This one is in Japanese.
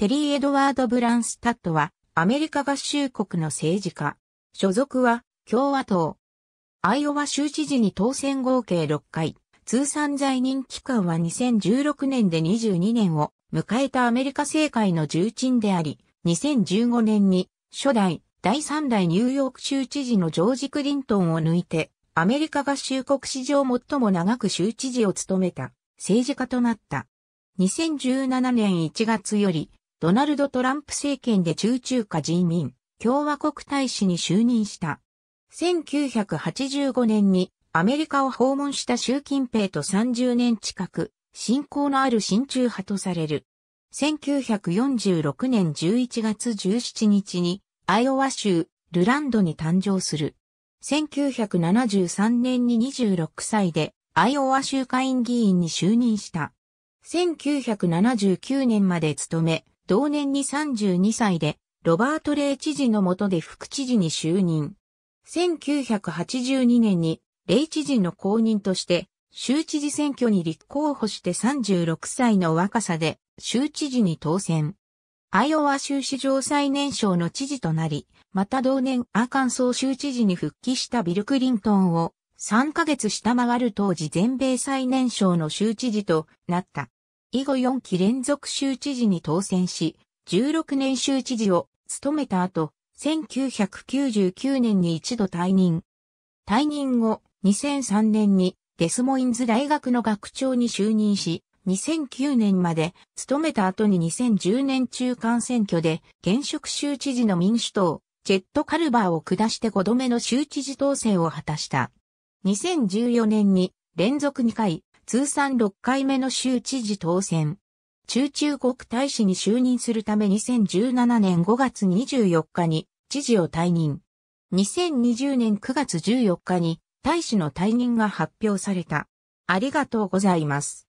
テリー・エドワード・ブランスタッドは、アメリカ合衆国の政治家。所属は、共和党。アイオワ州知事に当選合計6回。通算在任期間は2016年で22年を迎えたアメリカ政界の重鎮であり、2015年に初代第3代ニューヨーク州知事のジョージ・クリントンを抜いて、アメリカ合衆国史上最も長く州知事を務めた政治家となった。2017年1月よりドナルド・トランプ政権で中中華人民共和国大使に就任した。1985年にアメリカを訪問した習近平と30年近く、信仰のある親中派とされる。1946年11月17日に、アイオワ州、ルランドに誕生する。1973年に26歳で、アイオワ州会員議員に就任した。1979年まで務め、同年に32歳で、ロバート・レイ知事の下で副知事に就任。1982年に、レイ知事の公認として、州知事選挙に立候補して36歳の若さで、州知事に当選。アイオワ州史上最年少の知事となり、また同年アーカンソー州知事に復帰したビル・クリントンを3ヶ月下回る当時全米最年少の州知事となった。以後4期連続州知事に当選し、16年州知事を務めた後、1999年に一度退任。退任後、2003年にデスモインズ大学の学長に就任し、2009年まで務めた後に2010年中間選挙で現職州知事の民主党、ジェット・カルバーを下して5度目の州知事当選を果たした。2014年に連続2回通算6回目の州知事当選。中中国大使に就任するため2017年5月24日に知事を退任。2020年9月14日に大使の退任が発表された。ありがとうございます。